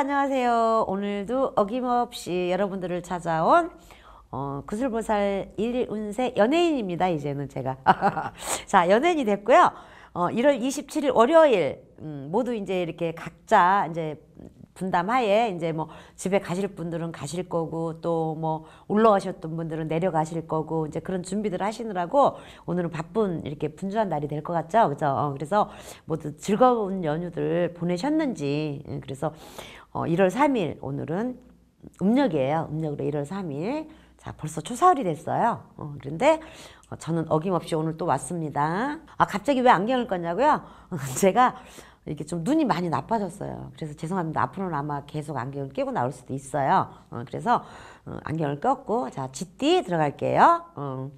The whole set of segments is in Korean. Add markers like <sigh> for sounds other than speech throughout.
안녕하세요. 오늘도 어김없이 여러분들을 찾아온 어, 구슬보살 일운세 연예인입니다. 이제는 제가. <laughs> 자, 연예인이 됐고요. 어, 1월 27일 월요일 음, 모두 이제 이렇게 각자 이제 분담하에 이제 뭐 집에 가실 분들은 가실 거고 또 뭐올라오셨던 분들은 내려가실 거고 이제 그런 준비들 하시느라고 오늘은 바쁜 이렇게 분주한 날이 될 것 같죠, 그죠? 어, 그래서 모두 즐거운 연휴들 보내셨는지 음, 그래서 어, 1월 3일 오늘은 음력이에요. 음력으로 1월 3일. 자, 벌써 초사월이 됐어요. 어, 그런데 어, 저는 어김없이 오늘 또 왔습니다. 아, 갑자기 왜 안경을 껐냐고요? <laughs> 제가 이렇게 좀 눈이 많이 나빠졌어요. 그래서 죄송합니다. 앞으로는 아마 계속 안경을 끼고 나올 수도 있어요. 어, 그래서 어, 안경을 꺾고자 쥐띠 들어갈게요. 어,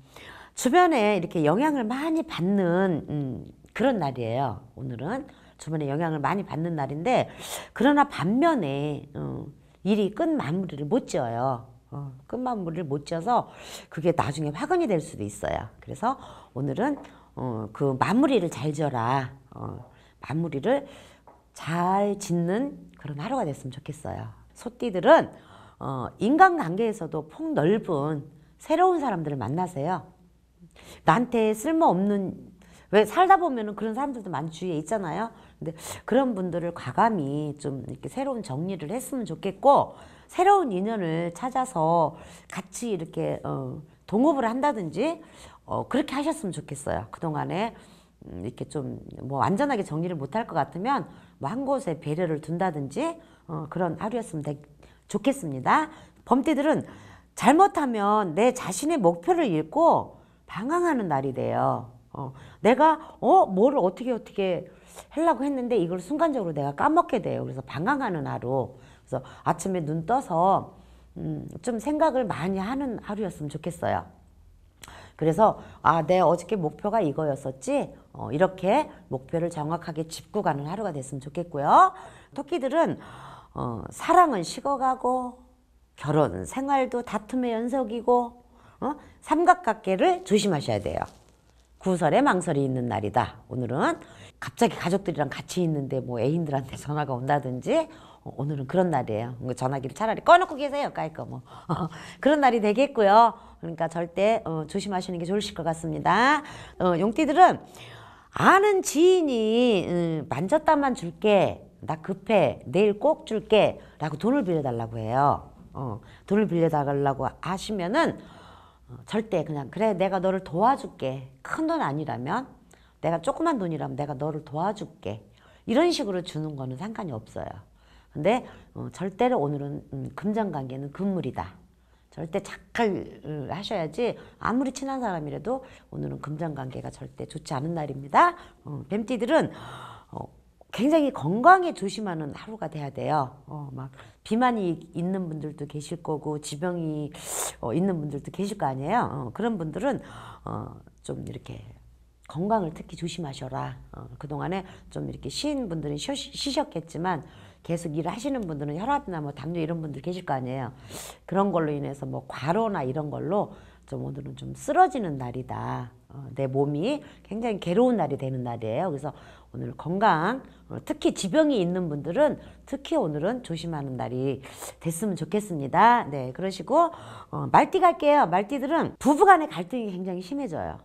주변에 이렇게 영향을 많이 받는 음, 그런 날이에요. 오늘은 주변에 영향을 많이 받는 날인데 그러나 반면에 어, 일이 끝 마무리를 못 지어요. 어, 끝 마무리를 못 지어서 그게 나중에 화근이 될 수도 있어요. 그래서 오늘은 어, 그 마무리를 잘 지어라. 어, 마무리를 잘 짓는 그런 하루가 됐으면 좋겠어요. 소띠들은 어, 인간관계에서도 폭넓은 새로운 사람들을 만나세요. 나한테 쓸모없는 왜 살다 보면 그런 사람들도 많이 주위에 있잖아요. 근데 그런 분들을 과감히 좀 이렇게 새로운 정리를 했으면 좋겠고 새로운 인연을 찾아서 같이 이렇게 어, 동업을 한다든지 어, 그렇게 하셨으면 좋겠어요. 그동안에 음, 이렇게 좀 뭐 안전하게 정리를 못할 것 같으면 뭐한 곳에 배려를 둔다든지 어, 그런 하루였으면 좋겠습니다. 범띠들은 잘못하면 내 자신의 목표를 잃고 방황하는 날이 돼요. 어, 내가 어뭐 어떻게 어떻게 하려고 했는데 이걸 순간적으로 내가 까먹게 돼요. 그래서 방황하는 하루. 그래서 아침에 눈 떠서 음, 좀 생각을 많이 하는 하루였으면 좋겠어요. 그래서 아, 내 어저께 목표가 이거였었지. 어, 이렇게 목표를 정확하게 짚고 가는 하루가 됐으면 좋겠고요. 토끼들은 어, 사랑은 식어가고 결혼 생활도 다툼의 연속이고 어? 삼각관계를 조심하셔야 돼요. 구설에 망설이 있는 날이다. 오늘은 갑자기 가족들이랑 같이 있는데 뭐 애인들한테 <laughs> 전화가 온다든지 어, 오늘은 그런 날이에요. 전화기를 차라리 꺼놓고 계세요. 까이꺼 뭐 <laughs> 그런 날이 되겠고요. 그러니까 절대 어, 조심하시는 게 좋으실 것 같습니다. 어, 용띠들은 아는 지인이 음, 만졌다만 줄게 나 급해 내일 꼭 줄게 라고 돈을 빌려달라고 해요. 어, 돈을 빌려달라고 하시면은 어, 절대 그냥 그래 내가 너를 도와줄게 큰 돈 아니라면 내가 조그만 돈이라면 내가 너를 도와줄게 이런 식으로 주는 거는 상관이 없어요. 근데 어, 절대로 오늘은 음, 금전관계는 금물이다. 절대 착할 음, 하셔야지 아무리 친한 사람이라도 오늘은 금전 관계가 절대 좋지 않은 날입니다. 어, 뱀띠들은 어, 굉장히 건강에 조심하는 하루가 돼야 돼요. 어, 막 비만이 있는 분들도 계실 거고 지병이 어, 있는 분들도 계실 거 아니에요. 어, 그런 분들은 어, 좀 이렇게 건강을 특히 조심하셔라. 어, 그동안에 좀 이렇게 쉬 분들은 쉬, 쉬셨겠지만 계속 일하시는 분들은 혈압이나 뭐 담요 이런 분들 계실 거 아니에요. 그런 걸로 인해서 뭐 과로나 이런 걸로 좀 오늘은 좀 쓰러지는 날이다. 어, 내 몸이 굉장히 괴로운 날이 되는 날이에요. 그래서 오늘 건강, 어, 특히 지병이 있는 분들은 특히 오늘은 조심하는 날이 됐으면 좋겠습니다. 네, 그러시고 어, 말띠 갈게요. 말띠들은 부부간의 갈등이 굉장히 심해져요.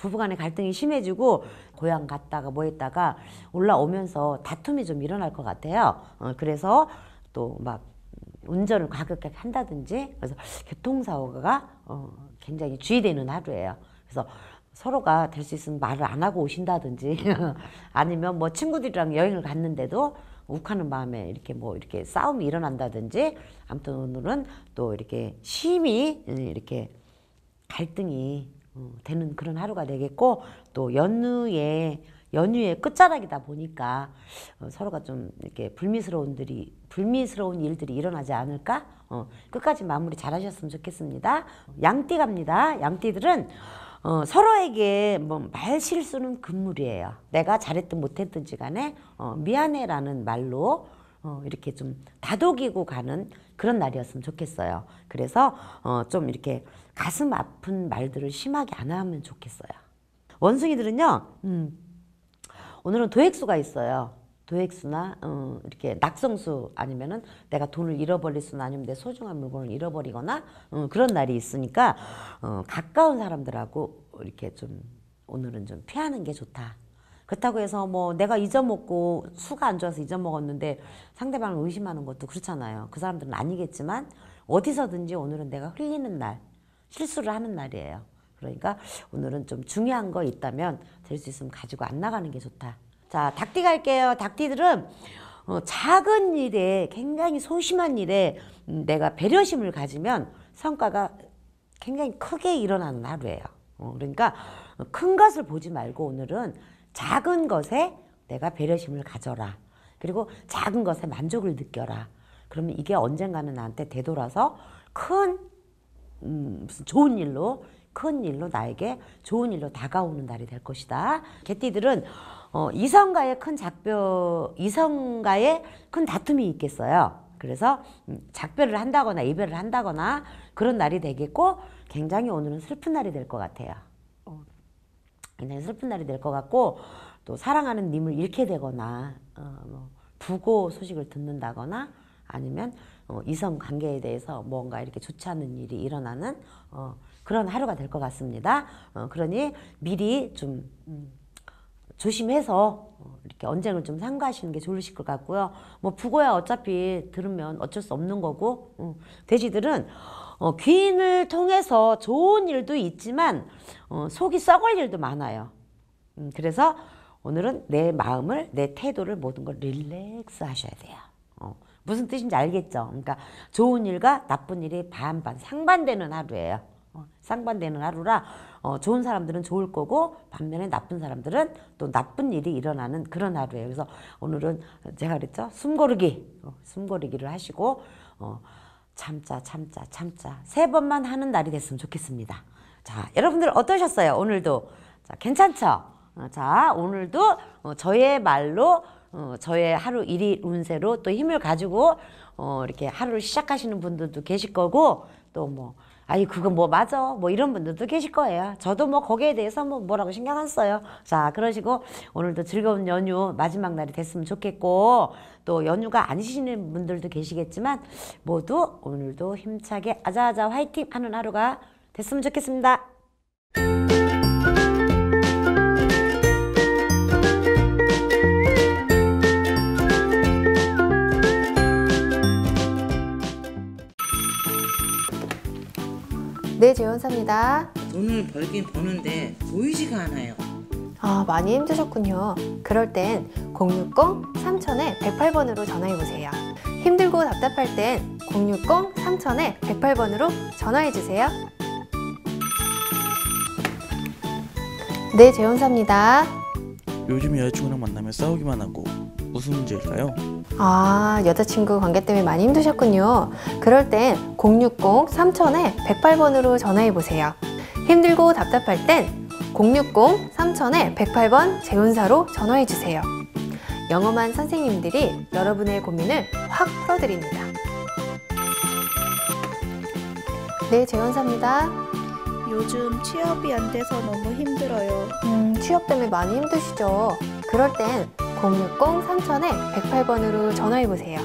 부부간의 갈등이 심해지고 고향 갔다가 뭐 했다가 올라오면서 다툼이 좀 일어날 것 같아요. 어, 그래서 또 막 운전을 과격하게 한다든지 그래서 교통사고가 어, 굉장히 주의되는 하루예요. 그래서 서로가 될 수 있으면 말을 안 하고 오신다든지 <laughs> 아니면 뭐 친구들이랑 여행을 갔는데도 욱하는 마음에 이렇게 뭐 이렇게 싸움이 일어난다든지 아무튼 오늘은 또 이렇게 심히 음, 이렇게 갈등이 어, 되는 그런 하루가 되겠고 또 연휴에 연휴의 끝자락이다 보니까 어, 서로가 좀 이렇게 불미스러운들이 불미스러운 일들이 일어나지 않을까 어, 끝까지 마무리 잘하셨으면 좋겠습니다. 양띠 갑니다. 양띠들은 어, 서로에게 뭐 말 실수는 금물이에요. 내가 잘했든 못했든지 간에 어, 미안해라는 말로 어, 이렇게 좀 다독이고 가는 그런 날이었으면 좋겠어요. 그래서 어, 좀 이렇게 가슴 아픈 말들을 심하게 안 하면 좋겠어요. 원숭이들은요. 음, 오늘은 도액수가 있어요. 도액수나 어, 이렇게 낙성수 아니면은 내가 돈을 잃어버릴 수나 아니면 내 소중한 물건을 잃어버리거나 어, 그런 날이 있으니까 어, 가까운 사람들하고 이렇게 좀 오늘은 좀 피하는 게 좋다. 그렇다고 해서 뭐 내가 잊어먹고 수가 안 좋아서 잊어먹었는데 상대방을 의심하는 것도 그렇잖아요. 그 사람들은 아니겠지만 어디서든지 오늘은 내가 흘리는 날, 실수를 하는 날이에요. 그러니까 오늘은 좀 중요한 거 있다면 될 수 있으면 가지고 안 나가는 게 좋다. 자, 닭띠 갈게요. 닭띠들은 어, 작은 일에 굉장히 소심한 일에 음, 내가 배려심을 가지면 성과가 굉장히 크게 일어나는 하루예요. 어, 그러니까 큰 것을 보지 말고 오늘은 작은 것에 내가 배려심을 가져라. 그리고 작은 것에 만족을 느껴라. 그러면 이게 언젠가는 나한테 되돌아서 큰 음, 무슨 좋은 일로 큰 일로 나에게 좋은 일로 다가오는 날이 될 것이다. 개띠들은 어, 이성과의 큰 작별, 이성과의 큰 다툼이 있겠어요. 그래서 음, 작별을 한다거나 이별을 한다거나 그런 날이 되겠고 굉장히 오늘은 슬픈 날이 될 것 같아요. 굉장히 슬픈 날이 될 것 같고 또 사랑하는 님을 잃게 되거나 어, 뭐 부고 소식을 듣는다거나 아니면 어, 이성 관계에 대해서 뭔가 이렇게 좋지 않은 일이 일어나는 어, 그런 하루가 될 것 같습니다. 어, 그러니 미리 좀 음, 조심해서 어, 이렇게 언쟁을 좀 삼가하시는 게 좋으실 것 같고요. 뭐 부고야 어차피 들으면 어쩔 수 없는 거고 음, 돼지들은 어, 귀인을 통해서 좋은 일도 있지만 어, 속이 썩을 일도 많아요. 음, 그래서 오늘은 내 마음을 내 태도를 모든 걸 릴렉스 하셔야 돼요. 어, 무슨 뜻인지 알겠죠? 그러니까 좋은 일과 나쁜 일이 반반 상반되는 하루예요. 어, 상반되는 하루라 어, 좋은 사람들은 좋을 거고 반면에 나쁜 사람들은 또 나쁜 일이 일어나는 그런 하루예요. 그래서 오늘은 제가 그랬죠? 숨고르기, 어, 숨고르기를 하시고 어, 참자 참자 참자 세 번만 하는 날이 됐으면 좋겠습니다. 자 여러분들 어떠셨어요? 오늘도 자, 괜찮죠? 어, 자 오늘도 어, 저의 말로 어, 저의 하루 일이 운세로 또 힘을 가지고 이렇게 하루를 시작하시는 분들도 계실 거고 또뭐 아니 그거 뭐 맞아 뭐 이런 분들도 계실 거예요 저도 뭐 거기에 대해서 뭐 뭐라고 신경 안 써요 자 그러시고 오늘도 즐거운 연휴 마지막 날이 됐으면 좋겠고 또 연휴가 아니시는 분들도 계시겠지만 모두 오늘도 힘차게 아자아자 화이팅 하는 하루가 됐으면 좋겠습니다 감사합니다. 돈을 벌긴 버는데 보이지가 않아요. 아, 많이 힘드셨군요. 그럴 땐 060-3000-108번으로 전화해보세요. 힘들고 답답할 땐 060-3000-108번으로 전화해주세요. 네, 재원사입니다. 요즘 여자친구랑 만나면 싸우기만 하고 무슨 문제일까요? 아, 여자친구 관계 때문에 많이 힘드셨군요. 그럴 땐 060-3000-108번으로 전화해보세요. 힘들고 답답할 땐 060-3000-108번 재운사로 전화해주세요. 영어만 선생님들이 여러분의 고민을 확 풀어드립니다. 네, 재운사입니다. 요즘 취업이 안 돼서 너무 힘들어요. 음, 취업 때문에 많이 힘드시죠? 그럴 땐 060-3000-108번으로 전화해보세요.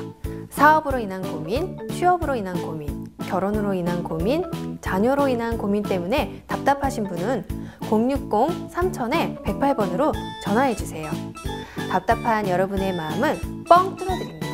사업으로 인한 고민, 취업으로 인한 고민, 결혼으로 인한 고민, 자녀로 인한 고민 때문에 답답하신 분은 060-3000-108번으로 전화해주세요. 답답한 여러분의 마음은 뻥 뚫어드립니다.